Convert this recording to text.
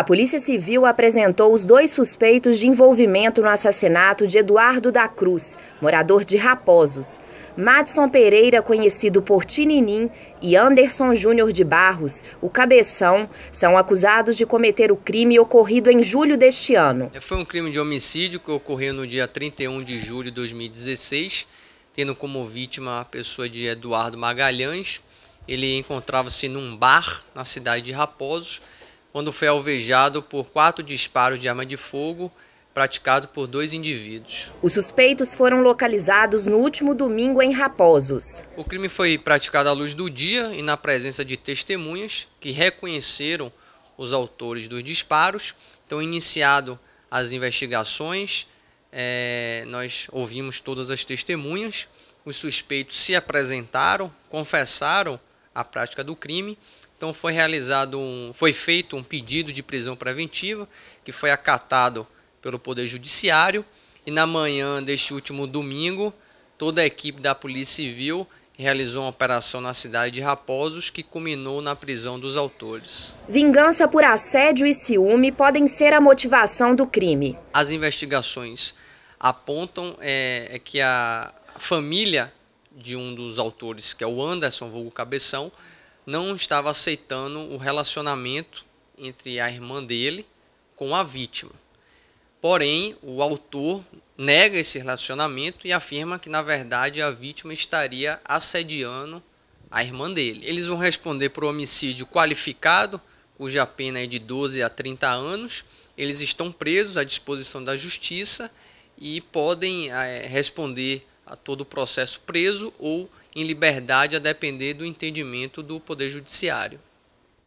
A Polícia Civil apresentou os dois suspeitos de envolvimento no assassinato de Eduardo da Cruz, morador de Raposos, Madson Pereira, conhecido por Tininim, e Anderson Júnior de Barros, o Cabeção, são acusados de cometer o crime ocorrido em julho deste ano. É, foi um crime de homicídio que ocorreu no dia 31 de julho de 2016, tendo como vítima a pessoa de Eduardo Magalhães. Ele encontrava-se num bar na cidade de Raposos quando foi alvejado por quatro disparos de arma de fogo praticado por dois indivíduos. Os suspeitos foram localizados no último domingo em Raposos. O crime foi praticado à luz do dia e na presença de testemunhas que reconheceram os autores dos disparos. Então, iniciado as investigações, é, nós ouvimos todas as testemunhas. Os suspeitos se apresentaram, confessaram a prática do crime então foi realizado um, foi feito um pedido de prisão preventiva que foi acatado pelo Poder Judiciário e na manhã deste último domingo, toda a equipe da Polícia Civil realizou uma operação na cidade de Raposos que culminou na prisão dos autores. Vingança por assédio e ciúme podem ser a motivação do crime. As investigações apontam é, é que a família de um dos autores, que é o Anderson Vulgo Cabeção, não estava aceitando o relacionamento entre a irmã dele com a vítima. Porém, o autor nega esse relacionamento e afirma que, na verdade, a vítima estaria assediando a irmã dele. Eles vão responder por homicídio qualificado, cuja pena é de 12 a 30 anos. Eles estão presos à disposição da justiça e podem é, responder a todo o processo preso ou em liberdade a depender do entendimento do Poder Judiciário.